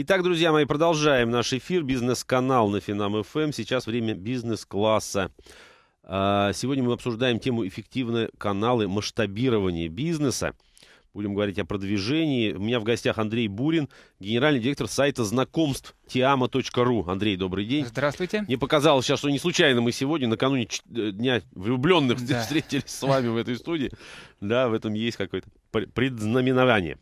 Итак, друзья мои, продолжаем наш эфир. Бизнес-канал на Финам ФМ. Эм. Сейчас время бизнес-класса. А, сегодня мы обсуждаем тему эффективные каналы масштабирования бизнеса. Будем говорить о продвижении. У меня в гостях Андрей Бурин, генеральный директор сайта знакомств tiama.ru. Андрей, добрый день. Здравствуйте. Мне показалось сейчас, что не случайно мы сегодня, накануне э, Дня влюбленных, да. встретились с вами в этой студии. Да, в этом есть какое-то предзнаменование.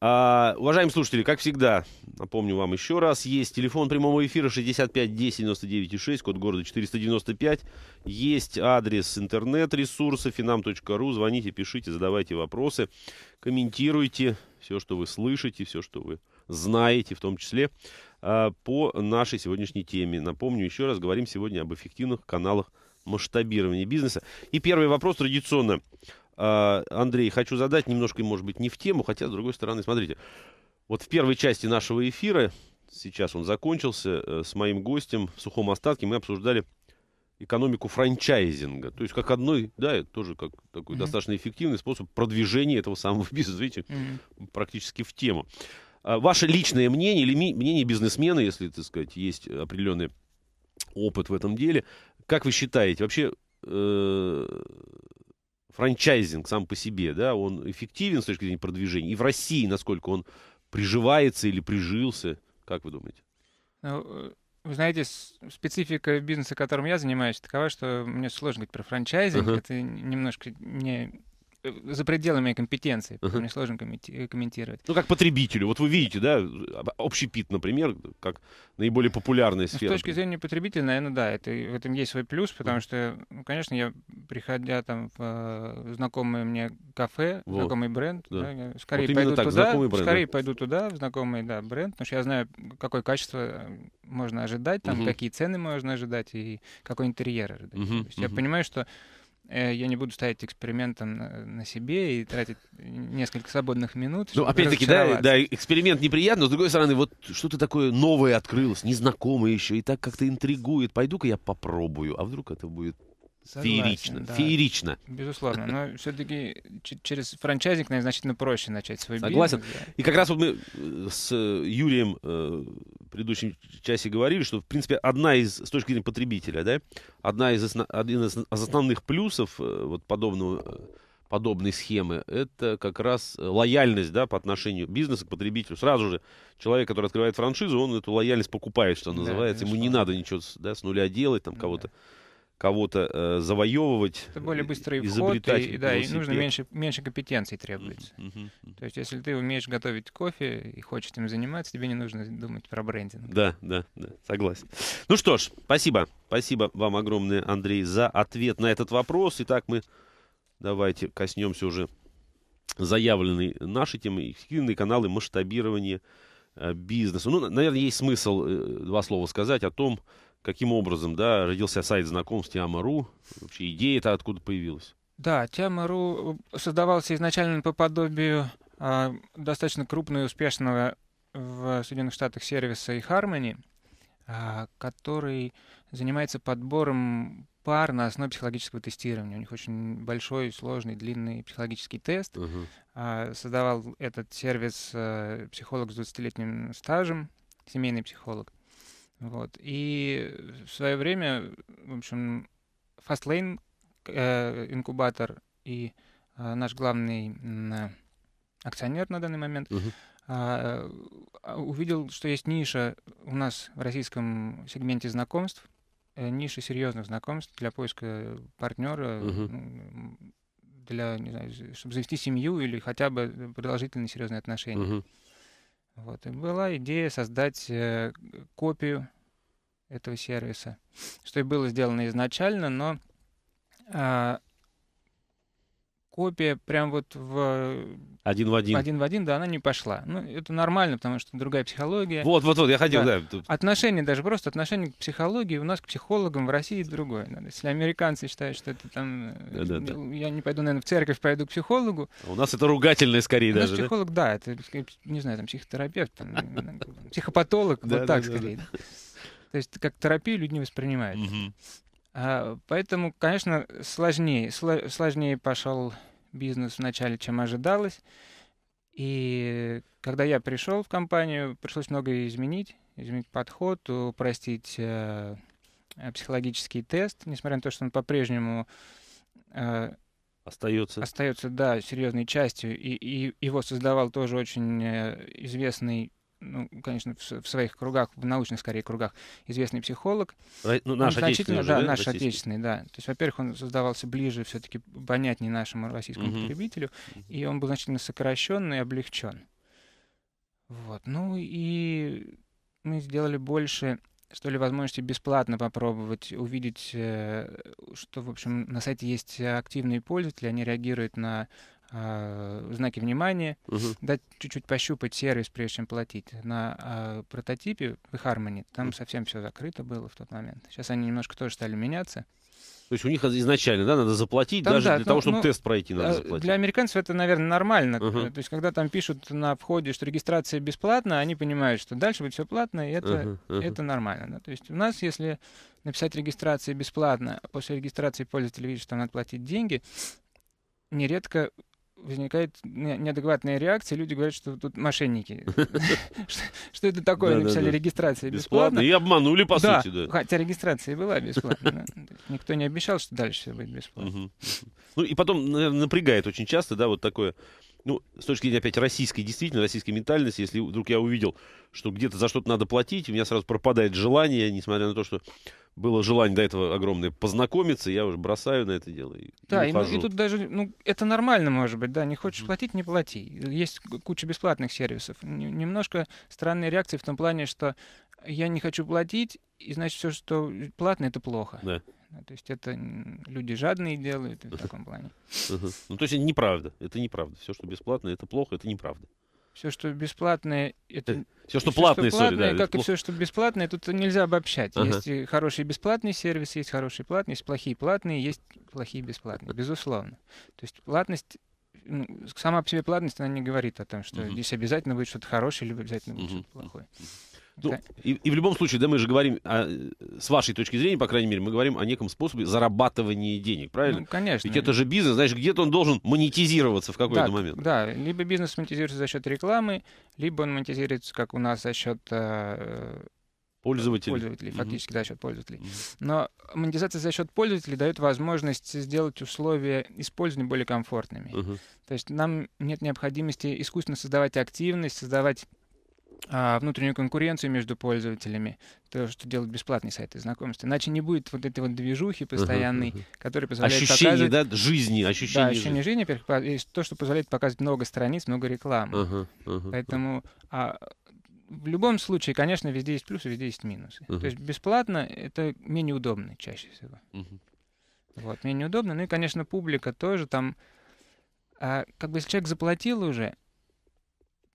А, уважаемые слушатели, как всегда, напомню вам еще раз, есть телефон прямого эфира 65 10 99 6, код города 495, есть адрес интернет-ресурса finam.ru, звоните, пишите, задавайте вопросы, комментируйте все, что вы слышите, все, что вы знаете, в том числе а, по нашей сегодняшней теме. Напомню еще раз, говорим сегодня об эффективных каналах масштабирования бизнеса. И первый вопрос традиционно. А, Андрей, хочу задать немножко, может быть, не в тему, хотя, с другой стороны, смотрите. Вот в первой части нашего эфира, сейчас он закончился, э, с моим гостем в сухом остатке мы обсуждали экономику франчайзинга. То есть как одной, да, тоже как такой mm-hmm. достаточно эффективный способ продвижения этого самого бизнеса, видите, mm-hmm. практически в тему. А, ваше личное мнение или мнение бизнесмена, если, так сказать, есть определенный опыт в этом деле, как вы считаете, вообще э- франчайзинг сам по себе, да, он эффективен с точки зрения продвижения? И в России, насколько он приживается или прижился? Как вы думаете? Ну, э, вы знаете, специфика бизнеса, которым я занимаюсь, такова, что мне сложно говорить про франчайзинг. Uh-huh. Это немножко не Э, за пределами компетенции, uh-huh. мне сложно комментировать. Ну, как потребителю. Вот вы видите, да, общий пит, например, как наиболее популярная ну, сфера. с точки зрения потребителя, наверное, да, это, в этом есть свой плюс, потому что, ну, конечно, я, приходя там в э, знакомое мне кафе, вот. знакомый бренд, да. Да, скорее, вот пойду так, туда, бренд, скорее да? пойду туда, в знакомый да, бренд, потому что я знаю, какое качество э, можно ожидать, там, uh-huh. какие цены можно ожидать и какой интерьер ожидать. Uh-huh. То есть uh-huh. я понимаю, что Э, я не буду ставить экспериментом на, себе и тратить несколько свободных минут. Ну, опять-таки, да, да, эксперимент неприятно, но с другой стороны, вот что-то такое новое открылось, незнакомое еще, и так как-то интригует. Пойду-ка я попробую, а вдруг это будет Согласен, феерично, да. феерично. Безусловно, но все-таки через франчайзинг, наверное, значительно проще начать свой Согласен. бизнес. Согласен. Да. И как раз вот мы э, с Юрием э, в предыдущем часе говорили, что, в принципе, одна из, с точки зрения потребителя, да, одна из, один из основных плюсов э, вот подобного подобной схемы, это как раз лояльность да, по отношению бизнеса к потребителю. Сразу же человек, который открывает франшизу, он эту лояльность покупает, что называется. Конечно. Ему не надо ничего да, с нуля делать, там кого-то кого-то э, завоевывать. Это более быстрые изобретать вход, и, и, да, и нужно меньше, меньше компетенций требуется. Uh-huh, uh-huh, То есть, если ты умеешь готовить кофе и хочешь этим заниматься, тебе не нужно думать про брендинг. Да, да, да, согласен. Ну что ж, спасибо. Спасибо вам огромное, Андрей, за ответ на этот вопрос. Итак, мы давайте коснемся уже заявленной нашей темы, эфирные каналы масштабирования э, бизнеса. Ну, наверное, есть смысл э, два слова сказать о том, каким образом, да, родился сайт знакомств Яма.ру, вообще идея-то откуда появилась? Да, Тема.ру создавался изначально по подобию э, достаточно крупного и успешного в Соединенных Штатах сервиса и Harmony, э, который занимается подбором пар на основе психологического тестирования. У них очень большой, сложный, длинный психологический тест. Uh-huh. Э, создавал этот сервис э, психолог с 20-летним стажем, семейный психолог. Вот. И в свое время, в общем, Fastlane, э, инкубатор и э, наш главный э, акционер на данный момент, угу. э, увидел, что есть ниша у нас в российском сегменте знакомств, э, ниша серьезных знакомств для поиска партнера, угу. для, не знаю, чтобы завести семью или хотя бы э, продолжительные серьезные отношения. Угу. Вот. И была идея создать э, копию этого сервиса, что и было сделано изначально, но а, копия прям вот в... Один в один. Один в один, да, она не пошла. Ну, это нормально, потому что другая психология. Вот, вот, вот, я хотел, да. да Отношение даже, просто отношение к психологии у нас к психологам в России другое. Если американцы считают, что это там... Э, да, да, да. Я не пойду, наверное, в церковь, пойду к психологу. У нас это ругательное скорее у даже, нас психолог, да? да, это, не знаю, там психотерапевт, там, психопатолог, вот так скорее. То есть как терапию люди не воспринимают. А, поэтому, конечно, сложнее, сложнее пошел бизнес вначале, чем ожидалось. И когда я пришел в компанию, пришлось многое изменить, изменить подход, упростить э, э психологический тест, несмотря на то, что он по-прежнему э, остается. остается, да, серьезной частью. И, и его создавал тоже очень э, известный ну, конечно, в, в своих кругах, в научных, скорее, кругах, известный психолог. Ну, наш он отечественный уже, да, наш российский. отечественный, да. То есть, во-первых, он создавался ближе, все-таки понятнее нашему российскому угу. потребителю, и он был значительно сокращен и облегчен. Вот. Ну и мы сделали больше что ли, возможности бесплатно попробовать увидеть, э, что, в общем, на сайте есть активные пользователи, они реагируют на э, знаки внимания, угу. дать чуть-чуть пощупать сервис, прежде чем платить. На э, прототипе Harmony там угу. совсем все закрыто было в тот момент. Сейчас они немножко тоже стали меняться. То есть у них изначально, да, надо заплатить, там, даже да, для ну, того, чтобы ну, тест пройти, надо а, заплатить. Для американцев это, наверное, нормально. Uh-huh. То есть, когда там пишут на входе, что регистрация бесплатна, они понимают, что дальше будет все платно, и это, uh-huh, uh-huh. это нормально. Да? То есть у нас, если написать регистрация бесплатно, а после регистрации пользователь видит, что надо платить деньги, нередко возникает неадекватная реакция, люди говорят, что тут мошенники. Что это такое? Написали регистрация бесплатно. И обманули, по сути, да. Хотя регистрация была бесплатная. Никто не обещал, что дальше будет бесплатно. Ну и потом, напрягает очень часто, да, вот такое ну, с точки зрения опять российской действительно, российской ментальности, если вдруг я увидел, что где-то за что-то надо платить, у меня сразу пропадает желание, несмотря на то, что было желание до этого огромное познакомиться, я уже бросаю на это дело. И да, и, ну, и, тут даже, ну, это нормально, может быть, да, не хочешь платить, не плати. Есть куча бесплатных сервисов. Немножко странная реакция в том плане, что я не хочу платить, и значит, все, что платно, это плохо. Да. То есть это люди жадные делают в таком плане. Ну, то есть это неправда. Это неправда. Все, что бесплатно, это плохо, это неправда все, что бесплатное, это э, все, что все, платное, что платное да, как и все, что бесплатное, тут нельзя обобщать. Ага. Есть э, хороший бесплатный сервис есть хороший платный есть плохие платные, есть плохие бесплатные, безусловно. То есть платность ну, сама по себе платность, она не говорит о том, что угу. здесь обязательно будет что-то хорошее или обязательно будет угу. что-то плохое. Ну, и, и в любом случае, да, мы же говорим, о, с вашей точки зрения, по крайней мере, мы говорим о неком способе зарабатывания денег, правильно? Ну, конечно. Ведь это же бизнес, значит, где-то он должен монетизироваться в какой-то да, момент. Да, либо бизнес монетизируется за счет рекламы, либо он монетизируется, как у нас, за счет... Э, Пользователей. Пользователей, фактически, угу. да, за счет пользователей. Угу. Но монетизация за счет пользователей дает возможность сделать условия использования более комфортными. Угу. То есть нам нет необходимости искусственно создавать активность, создавать а, внутреннюю конкуренцию между пользователями, то, что делают бесплатные сайты знакомств. Иначе не будет вот этой вот движухи постоянной, uh-huh, uh-huh. которая позволяет ощущение, показывать... да, жизни, ощущение, да, ощущение жизни. жизни, то, что позволяет показывать много страниц, много рекламы. Uh-huh, uh-huh, Поэтому а, в любом случае, конечно, везде есть плюсы, везде есть минусы. Uh-huh. То есть бесплатно это менее удобно чаще всего. Uh-huh. Вот, менее удобно. Ну и, конечно, публика тоже там... А, как бы если человек заплатил уже,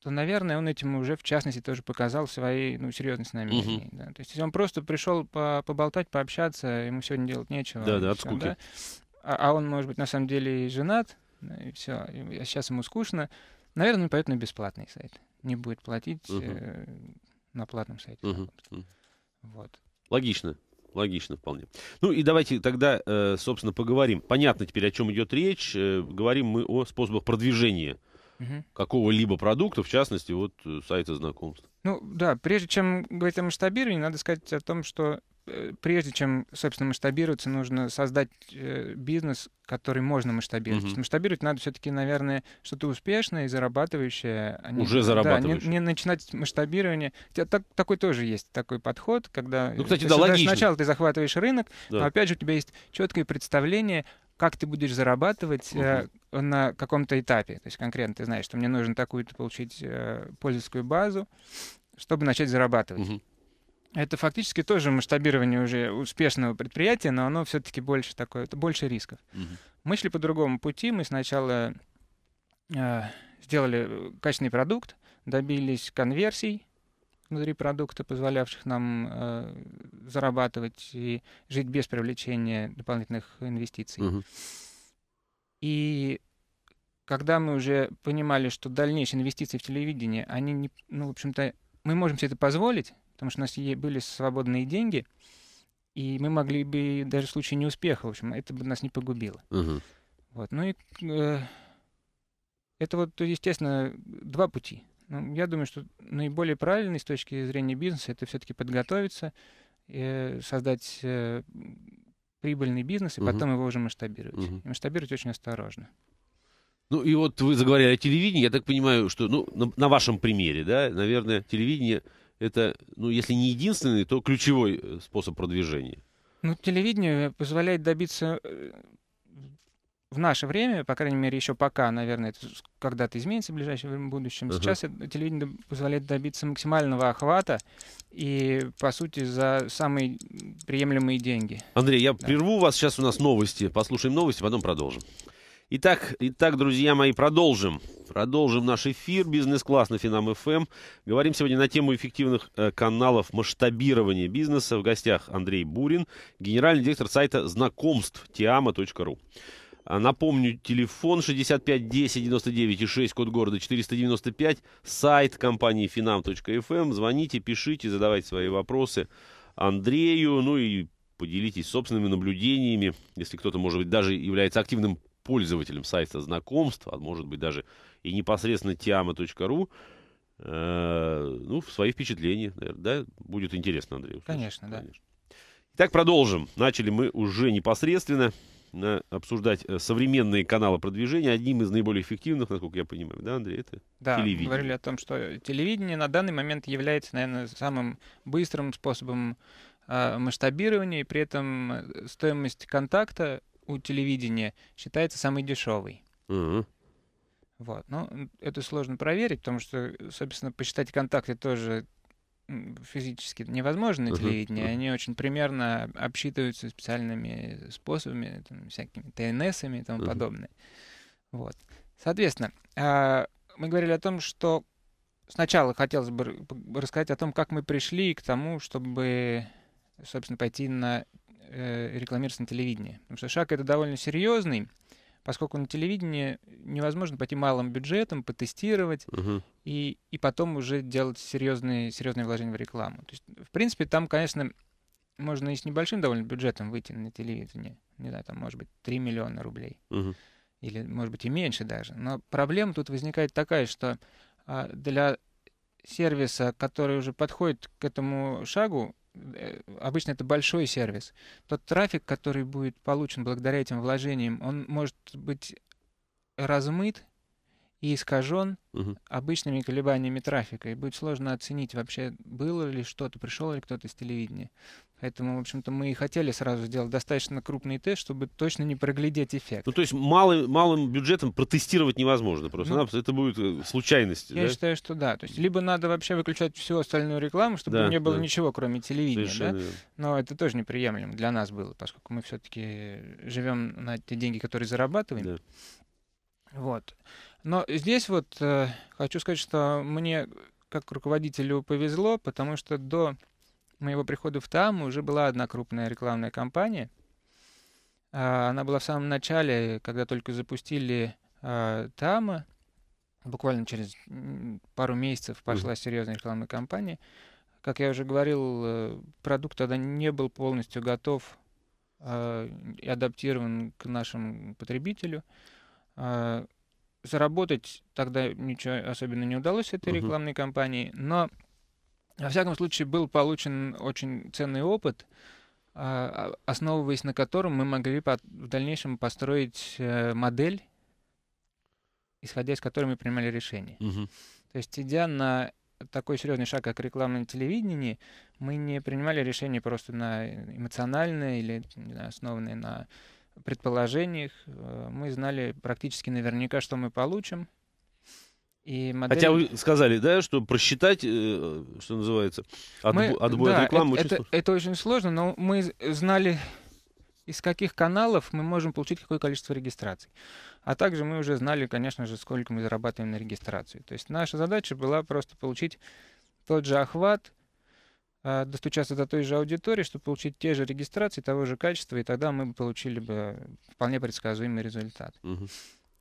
то, наверное, он этим уже, в частности, тоже показал свои ну, серьезность намерений. Угу. Да. То есть, если он просто пришел по поболтать, пообщаться, ему сегодня делать нечего. Да, да, от скуки. Да? А, а он, может быть, на самом деле и женат, да, и все, а сейчас ему скучно. Наверное, он пойдет на бесплатный сайт. Не будет платить угу. э, на платном сайте. Угу. угу. Вот. Логично логично вполне. Ну и давайте тогда, э, собственно, поговорим. Понятно теперь, о чем идет речь. Э, говорим мы о способах продвижения угу. какого-либо продукта, в частности, вот э, сайта знакомств. Ну да, прежде чем говорить о масштабировании, надо сказать о том, что э, прежде чем, собственно, масштабироваться, нужно создать э, бизнес, который можно масштабировать. Угу. Масштабировать надо все-таки, наверное, что-то успешное и зарабатывающее. А не, Уже зарабатывающее. Да, не, не начинать масштабирование. так, такой тоже есть такой подход, когда... Ну, кстати, да, Сначала ты захватываешь рынок, да. но а опять же у тебя есть четкое представление как ты будешь зарабатывать угу. на каком-то этапе. То есть конкретно ты знаешь, что мне нужно такую-то получить э, пользовательскую базу, чтобы начать зарабатывать. Угу. Это фактически тоже масштабирование уже успешного предприятия, но оно все-таки больше такое, это больше рисков. Угу. Мы шли по другому пути, мы сначала э, сделали качественный продукт, добились конверсий, внутри продукта, позволявших нам э, зарабатывать и жить без привлечения дополнительных инвестиций. И когда мы уже понимали, что дальнейшие инвестиции в телевидение, они не, ну, в общем-то, мы можем себе это позволить, потому что у нас были свободные деньги, и мы могли бы даже в случае неуспеха, в общем, это бы нас не погубило. Вот, ну и э, это вот, естественно, два пути. Ну, я думаю, что наиболее правильный с точки зрения бизнеса это все-таки подготовиться, э, создать э, прибыльный бизнес и угу. потом его уже масштабировать. Угу. И масштабировать очень осторожно. Ну и вот вы заговорили о телевидении. Я так понимаю, что ну, на, на вашем примере, да, наверное, телевидение это, ну, если не единственный, то ключевой э, способ продвижения. Ну, телевидение позволяет добиться э, в наше время, по крайней мере, еще пока, наверное, это когда-то изменится в ближайшем будущем, uh-huh. сейчас телевидение позволяет добиться максимального охвата и, по сути, за самые приемлемые деньги. Андрей, я да. прерву вас, сейчас у нас новости, послушаем новости, потом продолжим. Итак, итак, друзья мои, продолжим. Продолжим наш эфир «Бизнес-класс» на Финам ФМ. Говорим сегодня на тему эффективных э, каналов масштабирования бизнеса. В гостях Андрей Бурин, генеральный директор сайта знакомств Тиама.ру". А, напомню, телефон 65 10 99 и 6, код города 495, сайт компании finam.fm. Эм. Звоните, пишите, задавайте свои вопросы Андрею, ну и поделитесь собственными наблюдениями, если кто-то, может быть, даже является активным пользователем сайта знакомств, а может быть, даже и непосредственно tiama.ru, э, ну, свои впечатления, наверное, да? Будет интересно, Андрей. конечно, да. Итак, продолжим. Начали мы уже непосредственно обсуждать э, современные каналы продвижения. Одним из наиболее эффективных, насколько я понимаю, да, Андрей, это да, телевидение. говорили о том, что телевидение на данный момент является, наверное, самым быстрым способом э, масштабирования, и при этом э, стоимость контакта у телевидения считается самой дешевой. Угу. Вот. Ну, это сложно проверить, потому что, собственно, посчитать контакты тоже физически невозможно на телевидении, uh-huh. они очень примерно обсчитываются специальными способами, там, всякими ТНСами и тому uh-huh. подобное. Вот. Соответственно, а, мы говорили о том, что сначала хотелось бы рассказать о том, как мы пришли к тому, чтобы, собственно, пойти на э, рекламироваться на телевидении. Потому что шаг это довольно серьезный, поскольку на телевидении невозможно пойти малым бюджетом, потестировать угу. и, и потом уже делать серьезные, серьезные вложения в рекламу. То есть, в принципе, там, конечно, можно и с небольшим довольно бюджетом выйти на телевидение. Не знаю, там, может быть, 3 миллиона рублей. Угу. Или, может быть, и меньше даже. Но проблема тут возникает такая, что а, для сервиса, который уже подходит к этому шагу, Э, обычно это большой сервис, тот трафик, который будет получен благодаря этим вложениям, он может быть размыт и искажен угу. обычными колебаниями трафика. И будет сложно оценить вообще, было ли что-то, пришел ли кто-то с телевидения. Поэтому, в общем-то, мы и хотели сразу сделать достаточно крупный тест, чтобы точно не проглядеть эффект. Ну, то есть малым, малым бюджетом протестировать невозможно просто. Ну, это будет э, случайность. Я да? считаю, что да. То есть либо надо вообще выключать всю остальную рекламу, чтобы да, не было да. ничего, кроме телевидения. Совершенно да? Но это тоже неприемлемо для нас было, поскольку мы все-таки живем на те деньги, которые зарабатываем. Да. Вот. Но здесь вот э, хочу сказать, что мне как руководителю повезло, потому что до моего прихода в ТАМ уже была одна крупная рекламная кампания. Э, она была в самом начале, когда только запустили э, ТАМа. Буквально через пару месяцев пошла серьезная рекламная кампания. Как я уже говорил, э, продукт тогда не был полностью готов а, и адаптирован к нашему потребителю заработать тогда ничего особенно не удалось этой рекламной кампании, но во всяком случае был получен очень ценный опыт, а, а, основываясь на котором мы могли в дальнейшем построить э, модель, исходя из которой мы принимали решение. То есть, идя на такой серьезный шаг, как рекламное телевидение, мы не принимали решение просто на эмоциональное или знаю, основанное на предположениях. Э, мы знали практически наверняка, что мы получим. И модель... Хотя вы сказали, да, что просчитать, э, что называется, отбо... мы... отбой да, от рекламы это, очень это, сложно. Это очень сложно, но мы знали, из каких каналов мы можем получить какое количество регистраций. А также мы уже знали, конечно же, сколько мы зарабатываем на регистрацию. То есть наша задача была просто получить тот же охват, Э, достучаться до той же аудитории, чтобы получить те же регистрации того же качества, и тогда мы получили бы вполне предсказуемый результат. Угу.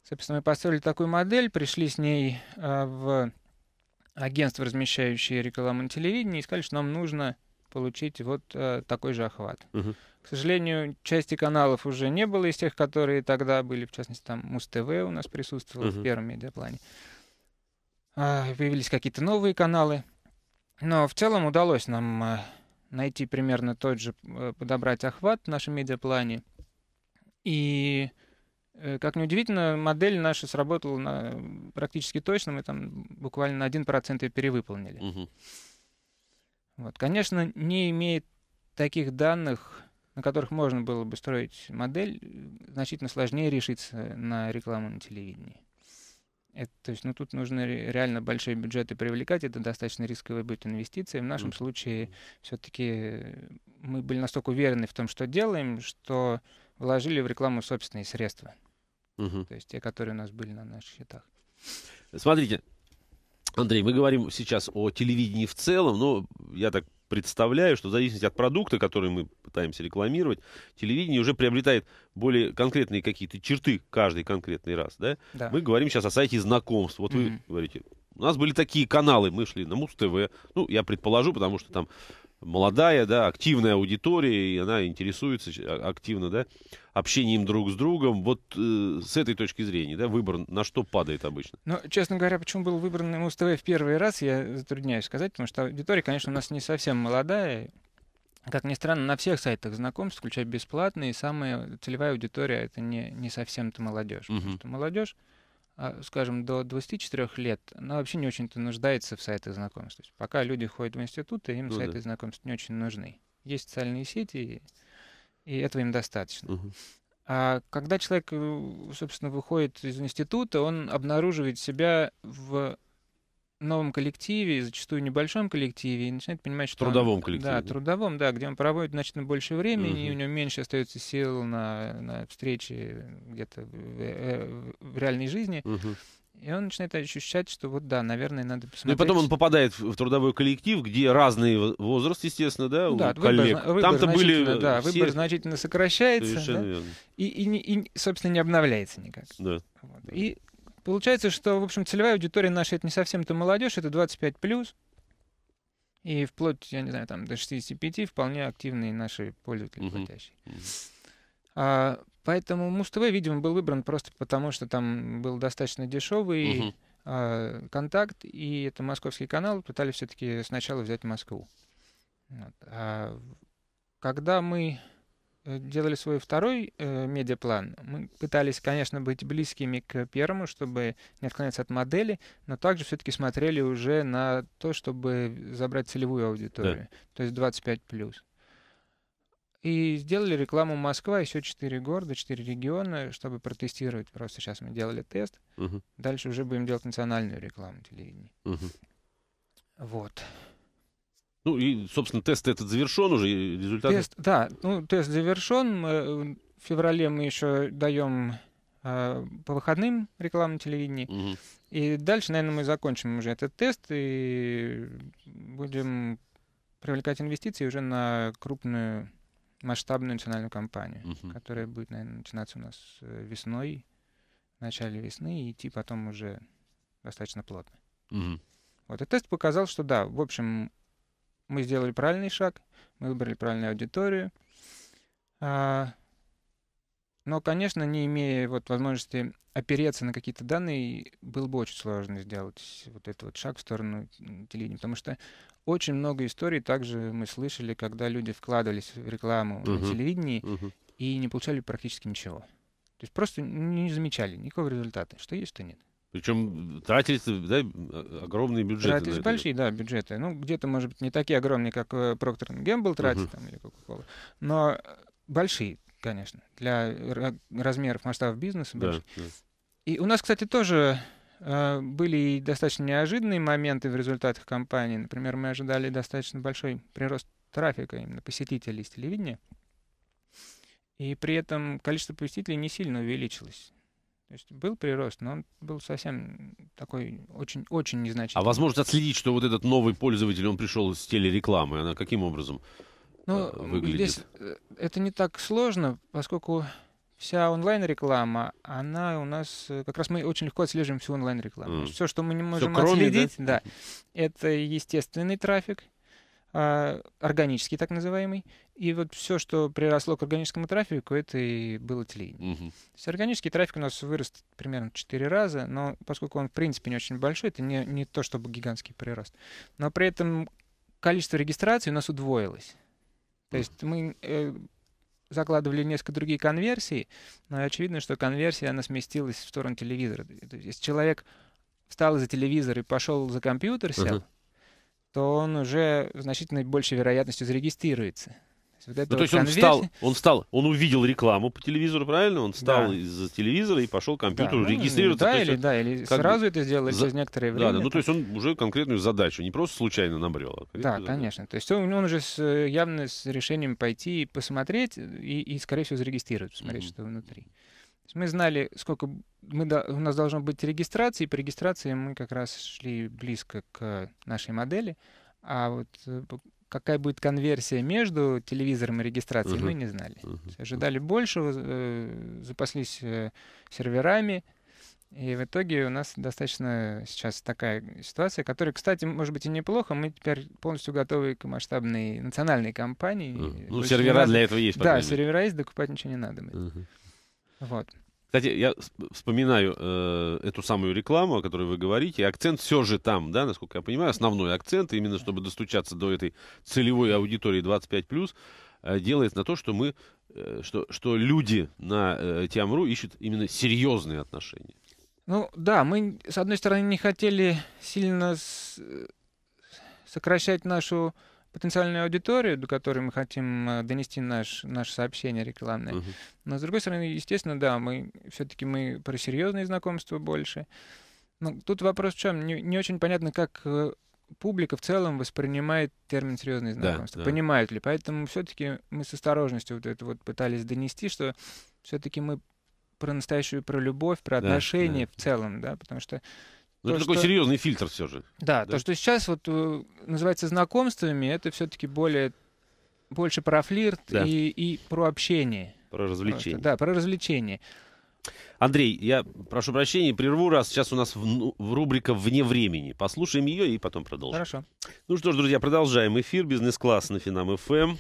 Соответственно, мы построили такую модель, пришли с ней э, в агентство, размещающее рекламу на телевидении, и сказали, что нам нужно получить вот э, такой же охват. Угу. К сожалению, части каналов уже не было из тех, которые тогда были, в частности, там Муз-ТВ у нас присутствовал угу. в первом медиаплане. А, появились какие-то новые каналы. Но в целом удалось нам э, найти примерно тот же, э, подобрать охват в нашем медиаплане. И, э, как ни удивительно, модель наша сработала на, практически точно. Мы там буквально на 1% ее перевыполнили. Вот. Конечно, не имеет таких данных, на которых можно было бы строить модель, значительно сложнее решиться на рекламу на телевидении. Это, то есть, ну, тут нужно реально большие бюджеты привлекать, это достаточно рисковые будут инвестиции. В нашем mm-hmm. случае все-таки э, мы были настолько уверены в том, что делаем, что вложили в рекламу собственные средства, mm-hmm. то есть те, которые у нас были на наших счетах. Смотрите, Андрей, мы говорим сейчас о телевидении в целом, но я так представляю, что в зависимости от продукта, который мы пытаемся рекламировать, телевидение уже приобретает более конкретные какие-то черты каждый конкретный раз. Да? Да. Мы говорим сейчас о сайте знакомств. Вот mm-hmm. вы говорите, у нас были такие каналы, мы шли на Муз-ТВ, ну, я предположу, потому что там молодая, да, активная аудитория, и она интересуется а, активно, да, общением друг с другом. Вот э, с этой точки зрения, да, выбор на что падает обычно? Ну, честно говоря, почему был выбран Муз-ТВ в первый раз, я затрудняюсь сказать, потому что аудитория, конечно, у нас не совсем молодая, как ни странно, на всех сайтах знакомств, включая бесплатные, самая целевая аудитория это не, не совсем-то молодежь. Угу. Потому что молодежь а, скажем, до 24 лет, она вообще не очень-то нуждается в сайтах знакомств. То есть пока люди ходят в институты, им ну, сайты да. знакомств не очень нужны. Есть социальные сети, и этого им достаточно. Угу. А когда человек, э, собственно, выходит из института, он обнаруживает себя в новом коллективе, зачастую небольшом коллективе, и начинает понимать, что... Трудовом он, коллективе. Да, трудовом, да, где он проводит значительно больше времени, угу. и у него меньше остается сил на, на встречи где-то в, э, э, в реальной жизни. Угу. И он начинает ощущать, что вот да, наверное, надо посмотреть. Ну и потом он попадает в трудовой коллектив, где разный возраст, естественно, да, у да, коллег. Выбор, выбор Там-то были да, все... выбор значительно сокращается. да? верно. И, и, и, собственно, не обновляется никак. Да. Вот. И Получается, что, в общем, целевая аудитория наша это не совсем-то молодежь, это 25 плюс. И вплоть, я не знаю, там до 65 вполне активные наши пользователи uh-huh. платящие. Uh-huh. А, поэтому Муз ТВ, видимо, был выбран просто потому, что там был достаточно дешевый uh-huh. а, контакт, и это московский канал, пытались все-таки сначала взять Москву. Вот. А, когда мы Э, делали свой второй э, медиаплан, мы пытались, конечно, быть близкими к первому, чтобы не отклоняться от модели, но также все-таки смотрели уже на то, чтобы забрать целевую аудиторию, да. то есть 25 плюс. И сделали рекламу Москва, еще четыре города, четыре региона, чтобы протестировать. Просто сейчас мы делали тест. Угу. Дальше уже будем делать национальную рекламу телевидения. Угу. Вот. Ну и, собственно, тест этот завершен уже, результаты... Тест, да, ну, тест завершен. В феврале мы еще даем э, по выходным рекламу телевидения. Угу. И дальше, наверное, мы закончим уже этот тест и будем привлекать инвестиции уже на крупную масштабную национальную кампанию, угу. которая будет, наверное, начинаться у нас э, весной, в начале весны, и идти потом уже достаточно плотно. Угу. Вот, и тест показал, что да, в общем, мы сделали правильный шаг, мы выбрали правильную аудиторию. А, но, конечно, не имея вот возможности опереться на какие-то данные, было бы очень сложно сделать вот этот вот шаг в сторону телевидения. Потому что очень много историй также мы слышали, когда люди вкладывались в рекламу uh-huh. на телевидении uh-huh. и не получали практически ничего. То есть просто не замечали никакого результата, что есть, что нет. Причем тратились да, э, огромные бюджеты. Тратились большие, да, бюджеты. Ну, где-то, может быть, не такие огромные, как э, Procter Gamble тратит uh-huh. там, или Coca-Cola. Но э, большие, конечно, для размеров, масштабов бизнеса. Большие. Да, да. И у нас, кстати, тоже э, были достаточно неожиданные моменты в результатах кампании. Например, мы ожидали достаточно большой прирост трафика именно посетителей из телевидения. И при этом количество посетителей не сильно увеличилось. То есть был прирост, но он был совсем такой очень-очень незначительный. А возможно отследить, что вот этот новый пользователь, он пришел с телерекламы, она каким образом ну, э, выглядит? Здесь э, это не так сложно, поскольку вся онлайн-реклама, она у нас... Э, как раз мы очень легко отслеживаем всю онлайн-рекламу. Mm. Все, что мы не можем кроме, отследить, да? да, это естественный трафик, а, органический так называемый. И вот все, что приросло к органическому трафику, это и было телевидение. Угу. То есть органический трафик у нас вырос примерно 4 раза, но поскольку он в принципе не очень большой, это не, не то чтобы гигантский прирост. Но при этом количество регистраций у нас удвоилось. То есть мы э, закладывали несколько другие конверсии, но очевидно, что конверсия, она сместилась в сторону телевизора. То есть, человек встал за телевизор и пошел за компьютер, сел, uh то он уже значительно большей вероятностью зарегистрируется. Вот ну, вот то есть ну, он встал, он встал, он увидел рекламу по телевизору, правильно? Он встал да. из-за телевизора и пошел к компьютеру да, ну, регистрироваться. Да, или, да, или сразу бы... это сделал, или за... через некоторое время. Да, да, ну то есть он уже конкретную задачу, не просто случайно набрел. А да, задачу. конечно. То есть он, он уже с, э, явно с решением пойти и посмотреть, и, и скорее всего, зарегистрировать, посмотреть, mm-hmm. что внутри. Мы знали, сколько мы, у нас должно быть регистрации, и по регистрации мы как раз шли близко к нашей модели, а вот э, какая будет конверсия между телевизором и регистрацией, uh-huh. мы не знали. Uh-huh. Ожидали большего, э, запаслись э, серверами, и в итоге у нас достаточно сейчас такая ситуация, которая, кстати, может быть и неплохо. Мы теперь полностью готовы к масштабной национальной кампании. Uh-huh. Ну, сервера для этого есть. Да, сервера есть, докупать ничего не надо. Uh-huh. Вот. Кстати, я э, вспоминаю э, эту самую рекламу, о которой вы говорите. Акцент все же там, да, насколько я понимаю, основной акцент, именно чтобы достучаться до этой целевой аудитории 25+, э, делается на то, что мы, э, что, что люди на э, Тиамру ищут именно серьезные отношения. Ну да, мы, с одной стороны, не хотели сильно с... Э, сокращать нашу потенциальную аудиторию, до которой мы хотим э, донести наш, наше сообщение рекламное. Uh-huh. Но, с другой стороны, естественно, да, мы все-таки мы про серьезные знакомства больше. Но тут вопрос в чем? Не, не очень понятно, как э, публика в целом воспринимает термин серьезные знакомства. Да, да. Понимают ли? Поэтому все-таки мы с осторожностью вот это вот пытались донести, что все-таки мы про настоящую, про любовь, про отношения да. в целом, да, потому что ну, это что... такой серьезный фильтр все же. Да, да, то, что сейчас вот э, называется знакомствами, это все-таки более больше про флирт да. и, и про общение. Про развлечение. Просто, да, про развлечение. Андрей, я прошу прощения, прерву раз. Сейчас у нас в, ну, в рубрика «Вне времени». Послушаем ее и потом продолжим. Хорошо. Ну что ж, друзья, продолжаем эфир. Бизнес-класс на Финам ФМ. Эм.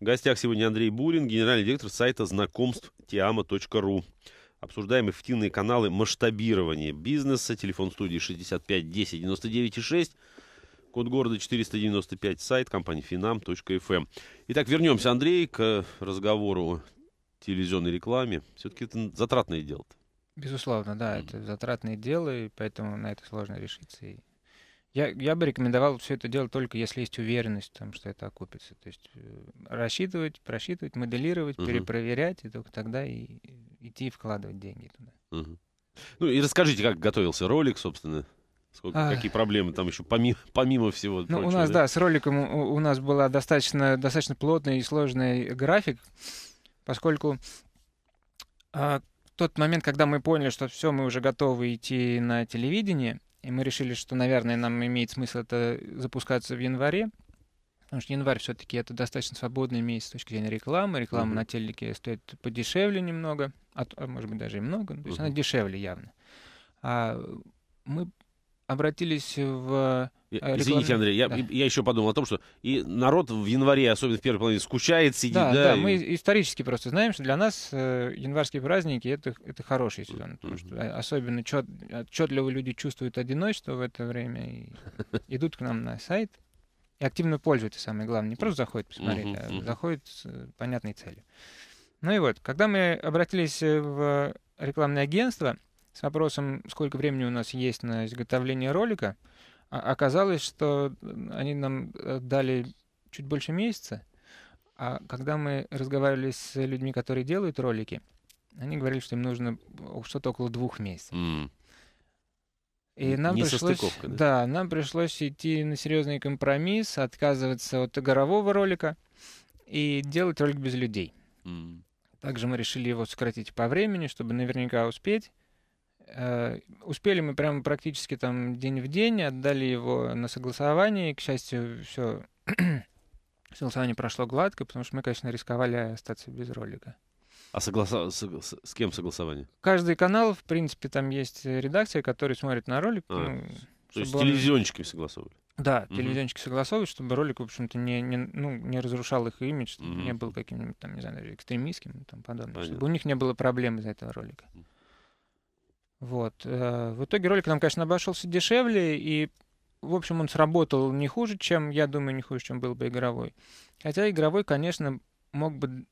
В гостях сегодня Андрей Бурин, генеральный директор сайта знакомств tiama.ru. Обсуждаем эффективные каналы масштабирования бизнеса. Телефон студии 65 10 99 6. Код города 495, сайт компании finam.fm. Эм. Итак, вернемся, Андрей, к э, разговору о телевизионной рекламе. Все-таки это затратное дело. -то. Безусловно, да, mm -hmm. это затратное дело, и поэтому на это сложно решиться. И я, я бы рекомендовал все это делать только если есть уверенность, там, что это окупится. То есть э, рассчитывать, просчитывать, моделировать, угу. перепроверять, и только тогда и, идти вкладывать деньги туда. Угу. Ну и расскажите, как готовился ролик, собственно. Сколько, а... Какие проблемы там еще помимо, помимо всего ну, прочего? У нас, да, да с роликом у, у нас была достаточно, достаточно плотный и сложный график, поскольку а, тот момент, когда мы поняли, что все, мы уже готовы идти на телевидение, и мы решили, что, наверное, нам имеет смысл это запускаться в январе. Потому что январь все-таки это достаточно свободный месяц с точки зрения рекламы. Реклама mm-hmm. на телеке стоит подешевле немного, а, а может быть даже и много, ну, то есть mm-hmm. она дешевле явно. А мы обратились в э, э, Реклам... Извините, Андрей, я, да. я еще подумал о том, что и народ в январе, особенно в первой половине, скучает, сидит. Да, да, да и... мы исторически просто знаем, что для нас э, январские праздники это, это хороший сезон, mm-hmm. потому что а, особенно чет, отчетливо а, люди чувствуют одиночество в это время и идут к нам на сайт и активно пользуются, самое главное. Не просто заходят посмотреть, mm-hmm. а заходят с э, понятной целью. Ну и вот, когда мы обратились в рекламное агентство, с вопросом, сколько времени у нас есть на изготовление ролика, а, оказалось, что они нам э, дали чуть больше месяца, а когда мы разговаривали с людьми, которые делают ролики, они говорили, что им нужно что-то около двух месяцев. Mm. И нам Не пришлось, да? да, нам пришлось идти на серьезный компромисс, отказываться от горового ролика и делать ролик без людей. Mm. Также мы решили его сократить по времени, чтобы наверняка успеть. Э, успели мы прямо практически там день в день, отдали его на согласование, и, к счастью, все согласование прошло гладко, потому что мы, конечно, рисковали остаться без ролика. А согласа... с, с, кем согласование? Каждый канал, в принципе, там есть редакция, которая смотрит на ролик. А, ну, то есть он... телевизионщики согласовывали? Да, угу. телевизионщики согласовывают, чтобы ролик, в общем-то, не, не, ну, не разрушал их имидж, угу. не был каким-нибудь, там, не знаю, экстремистским и тому подобное. Понятно. Чтобы у них не было проблем из-за этого ролика. Угу. Вот. Э, в итоге ролик нам, конечно, обошелся дешевле, и, в общем, он сработал не хуже, чем, я думаю, не хуже, чем был бы игровой. Хотя игровой, конечно, мог бы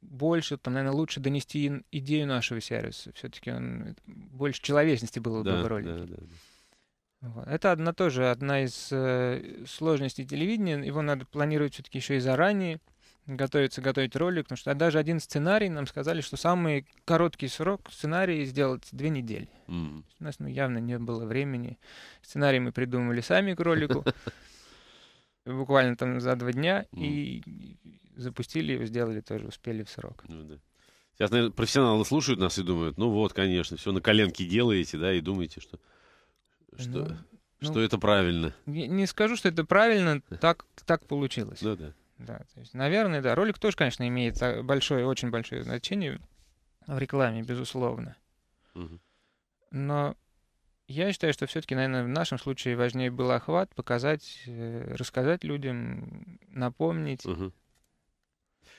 больше, там, наверное, лучше донести идею нашего сервиса. Все-таки он больше человечности было да, бы в ролике. Да, да, да. Вот. Это одна тоже одна из э, сложностей телевидения. Его надо планировать все-таки еще и заранее готовиться готовить ролик, потому что а даже один сценарий нам сказали, что самый короткий срок сценарий сделать две недели. Mm. У нас ну, явно не было времени. Сценарий мы придумали сами к ролику, буквально там за два дня, и запустили его, сделали тоже, успели в срок. Ну Сейчас, наверное, профессионалы слушают нас и думают, ну вот, конечно, все на коленке делаете, да, и думаете, что... что... Ну, что ну, это правильно? Не, не скажу, что это правильно, так, так получилось. Ну да. Да, то есть, наверное, да. Ролик тоже, конечно, имеет большое, очень большое значение в рекламе, безусловно. Угу. Но я считаю, что все-таки, наверное, в нашем случае важнее был охват, показать, э, рассказать людям, напомнить. Угу.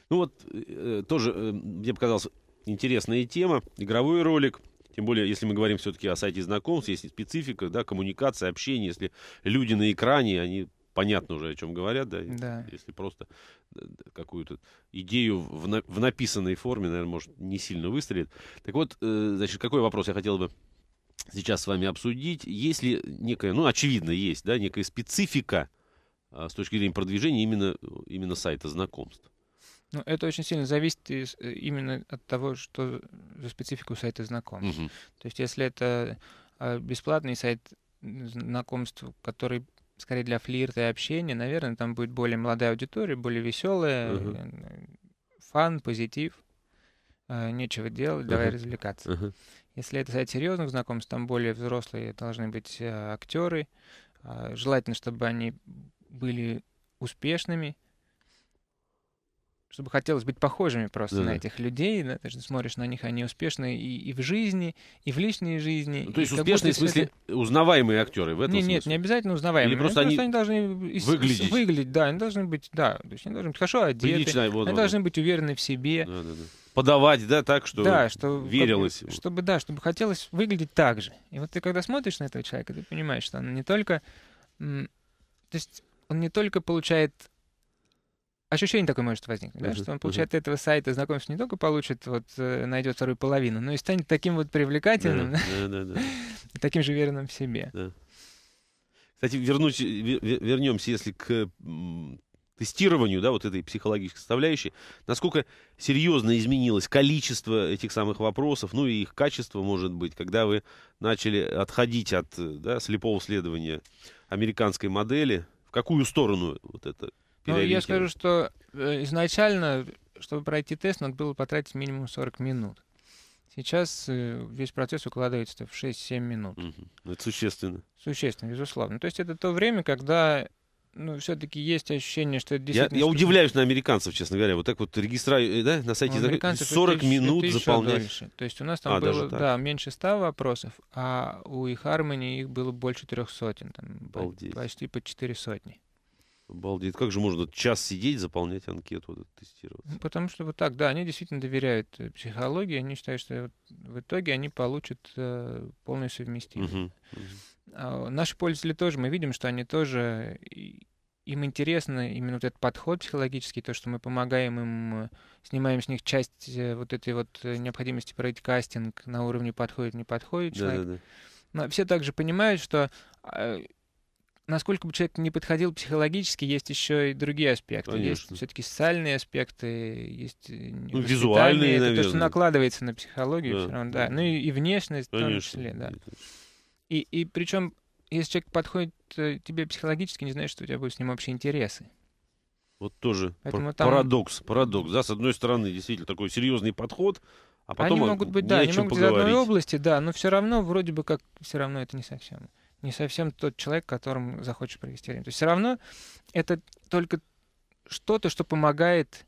Ну вот э, тоже э, мне показалась интересная тема, игровой ролик. Тем более, если мы говорим все-таки о сайте знакомств, есть специфика, да, коммуникация, общение. Если люди на экране, они понятно уже, о чем говорят, да, да. если просто э, какую-то идею в, на, в написанной форме, наверное, может, не сильно выстрелит. Так вот, э, значит, какой вопрос я хотел бы сейчас с вами обсудить? Есть ли некая, ну, очевидно, есть, да, некая специфика э, с точки зрения продвижения именно, именно сайта знакомств? Ну, это очень сильно зависит из, э, именно от того, что за специфику сайта знакомств. Угу. То есть, если это а, бесплатный сайт знакомств, который скорее для флирта и общения. Наверное, там будет более молодая аудитория, более веселая, угу. фан, позитив. Э, нечего делать, давай угу. развлекаться. Угу. Если это сайт серьезных знакомств, там более взрослые должны быть э, актеры. А, желательно, чтобы они были успешными, чтобы хотелось быть похожими просто да. на этих людей, да, ты же смотришь на них, они успешные и, и в жизни, и в личной жизни. Ну, то есть успешные в смысле это... узнаваемые актеры в этом нет, смысле? Нет, не обязательно узнаваемые. Или просто, они... просто они должны выглядеть. выглядеть, да, они должны быть, да, то есть они должны быть хорошо одеты, Прилично, вот, они вот, должны вот. быть уверены в себе. Да, да, да. Подавать, да, так, что, да, что верилось. Как, чтобы, да, чтобы хотелось выглядеть так же. И вот ты когда смотришь на этого человека, ты понимаешь, что он не только... То есть он не только получает ощущение такое может возникнуть, да, что он, получает от этого сайта знакомство не только получит, вот э, найдет вторую половину, но и станет таким вот привлекательным, таким же верным в себе. Кстати, вернусь, э, вернемся, если к тестированию, да, вот этой психологической составляющей, насколько серьезно изменилось количество этих самых вопросов, ну и их качество, может быть, когда вы начали отходить от э, да, слепого следования американской модели, в какую сторону вот это ну, я скажу, что э, изначально, чтобы пройти тест, надо было потратить минимум 40 минут. Сейчас э, весь процесс укладывается в 6-7 минут. Угу. Это существенно. Существенно, безусловно. То есть это то время, когда ну, все-таки есть ощущение, что это действительно... Я, я удивляюсь на американцев, честно говоря. Вот так вот регистра... Э, да, на сайте ну, 40 это, минут это заполнять. То есть у нас там а, было да, меньше 100 вопросов, а у их eHarmony их было больше трех сотен. Там, почти по четыре сотни. Обалдеть. Как же можно час сидеть, заполнять анкету, вот, тестировать? Ну, потому что вот так, да, они действительно доверяют э, психологии, они считают, что в итоге они получат э, полную совместимость. Угу, угу. А, наши пользователи тоже, мы видим, что они тоже, им интересно именно вот этот подход психологический, то, что мы помогаем им, э, снимаем с них часть э, вот этой вот необходимости пройти кастинг на уровне подходит, не подходит да, человек. Да, да. Но все также понимают, что а, насколько бы человек не подходил психологически, есть еще и другие аспекты. Конечно. Есть все-таки социальные аспекты, есть э, ну, визуальные, это наверное. то, что накладывается на психологию, да. все равно, да. Ну и, и внешность Конечно. в том числе, да. И, и причем, если человек подходит э, тебе психологически, не знаешь, что у тебя будут с ним общие интересы. Вот тоже Поэтому там... парадокс, парадокс. Да, с одной стороны, действительно, такой серьезный подход, а потом они могут быть, да, они могут поговорить. из одной области, да, но все равно вроде бы как все равно это не совсем не совсем тот человек, которому захочешь провести время. То есть все равно это только что-то, что помогает